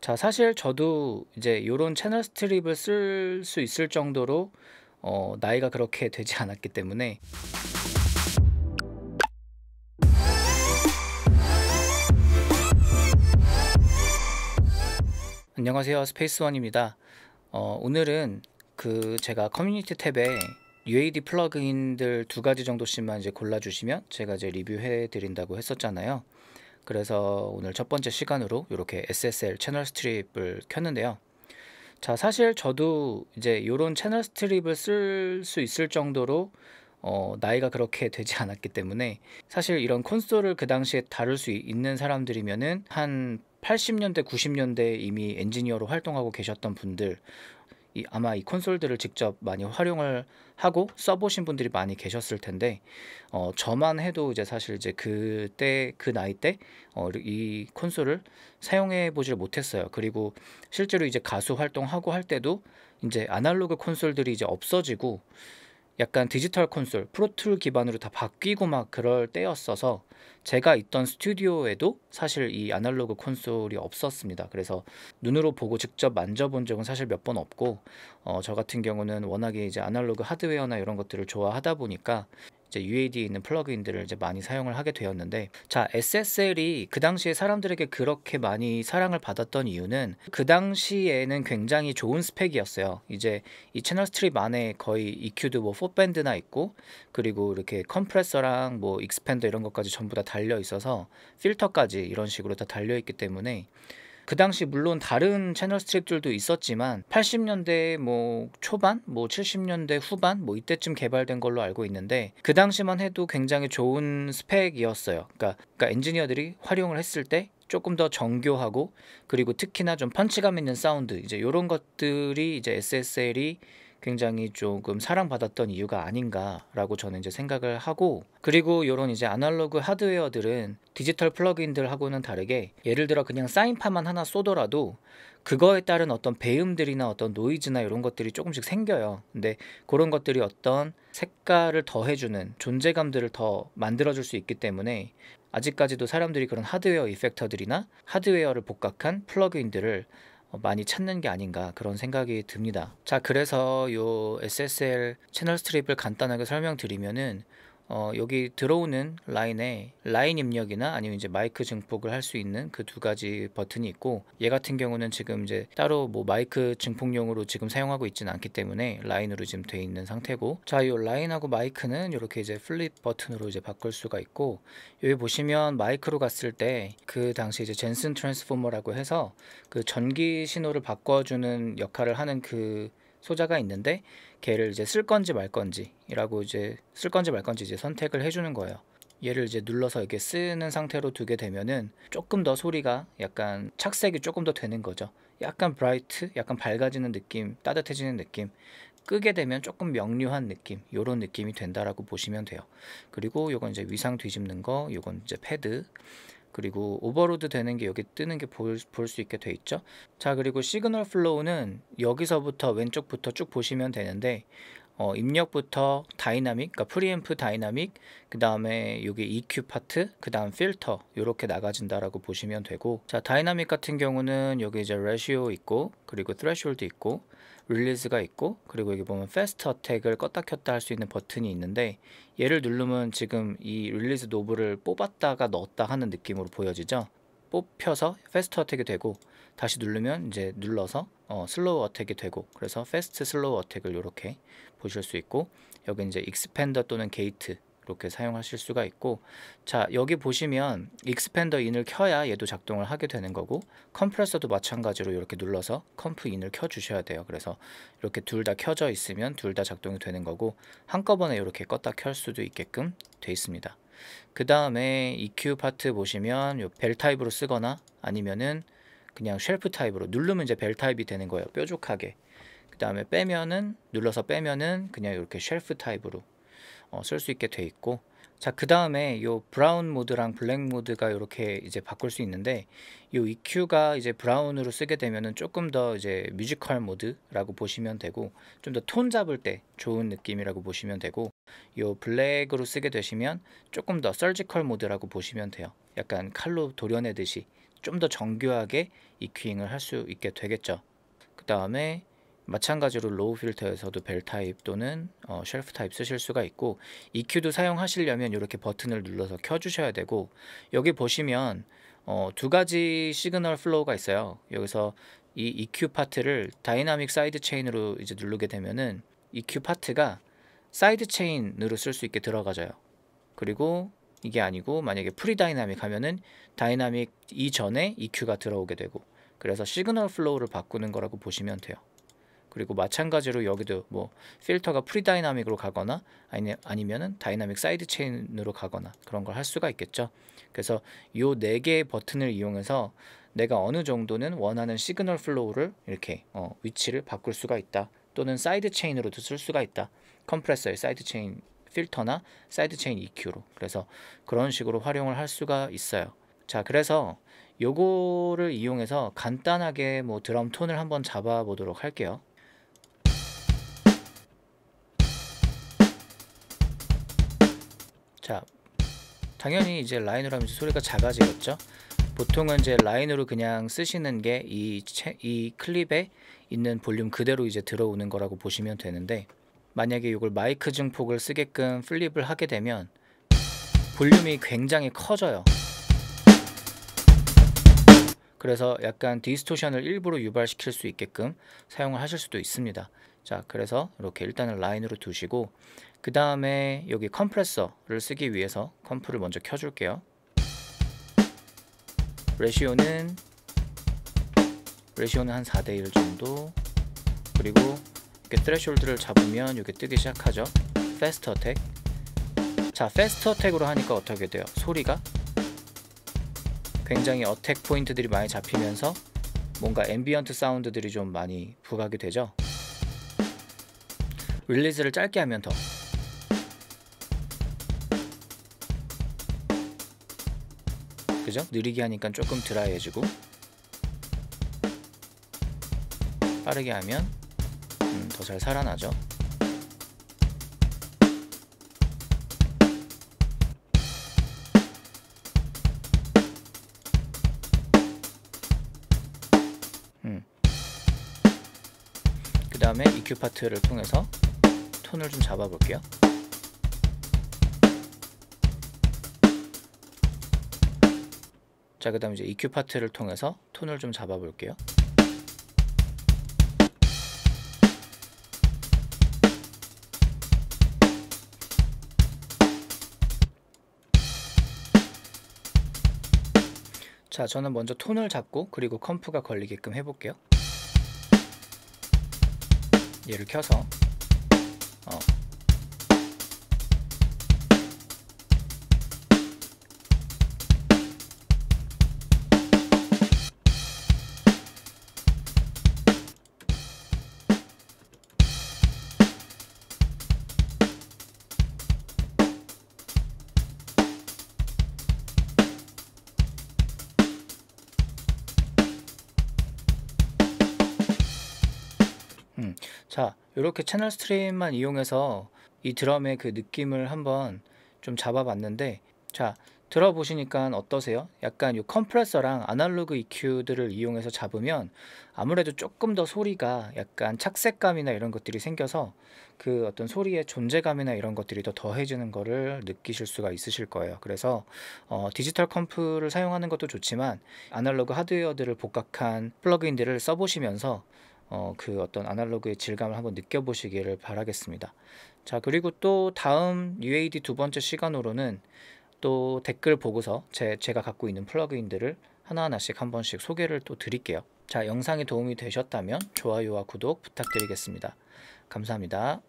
자, 사실 저도 이제 요런 채널 스트립을 쓸 수 있을 정도로 어, 나이가 그렇게 되지 않았기 때문에 안녕하세요 스페이스원입니다 어, 오늘은 그 제가 커뮤니티 탭에 UAD 플러그인들 두 가지 정도씩만 이제 골라주시면 제가 이제 리뷰해 드린다고 했었잖아요 그래서 오늘 첫 번째 시간으로 이렇게 SSL 채널 스트립을 켰는데요. 자, 사실 저도 이제 이런 채널 스트립을 쓸 수 있을 정도로 어, 나이가 그렇게 되지 않았기 때문에 사실 이런 콘솔을 그 당시에 다룰 수 있는 사람들이면은 한 80년대, 90년대 이미 엔지니어로 활동하고 계셨던 분들 이 아마 이 콘솔들을 직접 많이 활용을 하고 써보신 분들이 많이 계셨을 텐데 어, 저만 해도 이제 사실 이제 그때 그 나이 때이 어, 콘솔을 사용해 보질 못했어요. 그리고 실제로 이제 가수 활동하고 할 때도 이제 아날로그 콘솔들이 이제 없어지고 약간 디지털 콘솔, 프로툴 기반으로 다 바뀌고 막 그럴 때였어서 제가 있던 스튜디오에도 사실 이 아날로그 콘솔이 없었습니다. 그래서 눈으로 보고 직접 만져본 적은 사실 몇 번 없고 어, 저 같은 경우는 워낙에 이제 아날로그 하드웨어나 이런 것들을 좋아하다 보니까 이제 UAD에 있는 플러그인들을 이제 많이 사용을 하게 되었는데 자 SSL이 그 당시에 사람들에게 그렇게 많이 사랑을 받았던 이유는 그 당시에는 굉장히 좋은 스펙이었어요. 이제 이 채널 스트립 안에 거의 EQ도 뭐 4밴드나 있고 그리고 이렇게 컴프레서랑 뭐 익스팬더 이런 것까지 전부 다 달려 있어서 필터까지 이런 식으로 다 달려 있기 때문에 그 당시 물론 다른 채널 스트립들도 있었지만 80년대 뭐 초반, 뭐 70년대 후반 뭐 이때쯤 개발된 걸로 알고 있는데 그 당시만 해도 굉장히 좋은 스펙이었어요. 그러니까, 그러니까 엔지니어들이 활용을 했을 때 조금 더 정교하고 그리고 특히나 좀 펀치감 있는 사운드 이제 이런 것들이 이제 SSL이 굉장히 조금 사랑받았던 이유가 아닌가라고 저는 이제 생각을 하고 그리고 요런 이제 아날로그 하드웨어들은 디지털 플러그인들하고는 다르게 예를 들어 그냥 사인파만 하나 쏘더라도 그거에 따른 어떤 배음들이나 어떤 노이즈나 이런 것들이 조금씩 생겨요. 근데 그런 것들이 어떤 색깔을 더해주는 존재감들을 더 만들어줄 수 있기 때문에 아직까지도 사람들이 그런 하드웨어 이펙터들이나 하드웨어를 복각한 플러그인들을 어, 많이 찾는 게 아닌가 그런 생각이 듭니다. 자, 그래서 요 SSL 채널 스트립을 간단하게 설명드리면은 어, 여기 들어오는 라인에 라인 입력이나 아니면 이제 마이크 증폭을 할 수 있는 그 두 가지 버튼이 있고 얘 같은 경우는 지금 이제 따로 뭐 마이크 증폭용으로 지금 사용하고 있지는 않기 때문에 라인으로 지금 돼 있는 상태고 자 이 라인하고 마이크는 이렇게 이제 플립 버튼으로 이제 바꿀 수가 있고 여기 보시면 마이크로 갔을 때 그 당시 이제 젠슨 트랜스포머라고 해서 그 전기 신호를 바꿔주는 역할을 하는 그 소자가 있는데 걔를 이제 쓸 건지 말 건지라고 이제 쓸 건지 말 건지 이제 선택을 해주는 거예요. 얘를 이제 눌러서 이렇게 쓰는 상태로 두게 되면은 조금 더 소리가 약간 착색이 조금 더 되는 거죠. 약간 브라이트, 약간 밝아지는 느낌, 따뜻해지는 느낌. 끄게 되면 조금 명료한 느낌, 요런 느낌이 된다라고 보시면 돼요. 그리고 요건 이제 위상 뒤집는 거, 요건 이제 패드. 그리고 오버로드 되는 게 여기 뜨는 게 볼 수 있게 돼 있죠 자 그리고 시그널 플로우는 여기서부터 왼쪽부터 쭉 보시면 되는데 어, 입력부터 다이나믹, 그러니까 프리앰프 다이나믹, 그 다음에 여기 EQ 파트, 그 다음 필터 이렇게 나가진다라고 보시면 되고 자 다이나믹 같은 경우는 여기 이제 레시오 있고 그리고 트레시홀드 있고 릴리즈가 있고 그리고 여기 보면 패스트 어택을 껐다 켰다 할 수 있는 버튼이 있는데 얘를 누르면 지금 이 릴리즈 노브를 뽑았다가 넣었다 하는 느낌으로 보여지죠 뽑혀서 패스트 어택이 되고 다시 누르면 이제 눌러서 어, 슬로우 어택이 되고 그래서 패스트 슬로우 어택을 이렇게 보실 수 있고 여기 이제 익스펜더 또는 게이트 이렇게 사용하실 수가 있고 자 여기 보시면 익스팬더 인을 켜야 얘도 작동을 하게 되는 거고 컴프레서도 마찬가지로 이렇게 눌러서 컴프 인을 켜 주셔야 돼요 그래서 이렇게 둘 다 켜져 있으면 둘 다 작동이 되는 거고 한꺼번에 이렇게 껐다 켤 수도 있게끔 돼 있습니다 그 다음에 EQ 파트 보시면 요벨 타입으로 쓰거나 아니면은 그냥 쉘프 타입으로 누르면 이제 벨 타입이 되는 거예요 뾰족하게 그 다음에 빼면은 눌러서 빼면은 그냥 이렇게 쉘프 타입으로 어, 쓸수 있게 돼 있고 자 그 다음에 요 브라운 모드랑 블랙 모드가 이렇게 이제 바꿀 수 있는데 요 EQ가 이제 브라운으로 쓰게 되면은 조금 더 이제 뮤지컬 모드라고 보시면 되고 좀 더 톤 잡을 때 좋은 느낌이라고 보시면 되고 요 블랙으로 쓰게 되시면 조금 더 썰지컬 모드라고 보시면 돼요 약간 칼로 도려내듯이 좀 더 정교하게 EQ잉을 할 수 있게 되겠죠 그 다음에 마찬가지로 로우 필터에서도 벨 타입 또는 어, 쉘프 타입 쓰실 수가 있고 EQ도 사용하시려면 이렇게 버튼을 눌러서 켜주셔야 되고 여기 보시면 어, 두 가지 시그널 플로우가 있어요. 여기서 이 EQ 파트를 다이나믹 사이드 체인으로 이제 누르게 되면은 EQ 파트가 사이드 체인으로 쓸 수 있게 들어가져요. 그리고 이게 아니고 만약에 프리 다이나믹 하면은 다이나믹 이전에 EQ가 들어오게 되고 그래서 시그널 플로우를 바꾸는 거라고 보시면 돼요. 그리고 마찬가지로 여기도 뭐 필터가 프리다이나믹으로 가거나 아니, 아니면은 다이나믹 사이드 체인으로 가거나 그런 걸 할 수가 있겠죠. 그래서 이네 개의 버튼을 이용해서 내가 어느 정도는 원하는 시그널 플로우를 이렇게 어, 위치를 바꿀 수가 있다. 또는 사이드 체인으로도 쓸 수가 있다. 컴프레서의 사이드 체인 필터나 사이드 체인 EQ로. 그래서 그런 식으로 활용을 할 수가 있어요. 자, 그래서 요거를 이용해서 간단하게 뭐 드럼 톤을 한번 잡아보도록 할게요. 자, 당연히 이제 라인으로 하면 소리가 작아지겠죠. 보통은 이제 라인으로 그냥 쓰시는 게 이 이 클립에 있는 볼륨 그대로 이제 들어오는 거라고 보시면 되는데 만약에 이걸 마이크 증폭을 쓰게끔 플립을 하게 되면 볼륨이 굉장히 커져요. 그래서 약간 디스토션을 일부러 유발시킬 수 있게끔 사용을 하실 수도 있습니다. 자, 그래서 이렇게 일단은 라인으로 두시고 그 다음에 여기 컴프레서를 쓰기 위해서 컴프를 먼저 켜줄게요 레시오는 레시오는 한 4대1 정도 그리고 이렇게 트레숄드를 잡으면 이게 뜨기 시작하죠 패스트 어택 자 패스트 어택으로 하니까 어떻게 돼요? 소리가 굉장히 어택 포인트들이 많이 잡히면서 뭔가 앰비언트 사운드들이 좀 많이 부각이 되죠 릴리즈를 짧게 하면 더 그죠? 느리게 하니까 조금 드라이해지고 빠르게 하면 음, 더잘 살아나죠 음. 그 다음에 EQ 파트를 통해서 톤을 좀 잡아볼게요 자, 그 다음에 이제 EQ 파트를 통해서 톤을 좀 잡아볼게요. 자, 저는 먼저 톤을 잡고 그리고 컴프가 걸리게끔 해볼게요. 얘를 켜서 음. 자, 이렇게 채널 스트림만 이용해서 이 드럼의 그 느낌을 한번 좀 잡아봤는데 자, 들어보시니까 어떠세요? 약간 이 컴프레서랑 아날로그 EQ들을 이용해서 잡으면 아무래도 조금 더 소리가 약간 착색감이나 이런 것들이 생겨서 그 어떤 소리의 존재감이나 이런 것들이 더 더해지는 거를 느끼실 수가 있으실 거예요. 그래서 어, 디지털 컴프를 사용하는 것도 좋지만 아날로그 하드웨어들을 복각한 플러그인들을 써보시면서 어, 그 어떤 아날로그의 질감을 한번 느껴보시기를 바라겠습니다. 자 그리고 또 다음 UAD 두 번째 시간으로는 또 댓글 보고서 제, 제가 갖고 있는 플러그인들을 하나하나씩 한 번씩 소개를 또 드릴게요. 자 영상이 도움이 되셨다면 좋아요와 구독 부탁드리겠습니다. 감사합니다.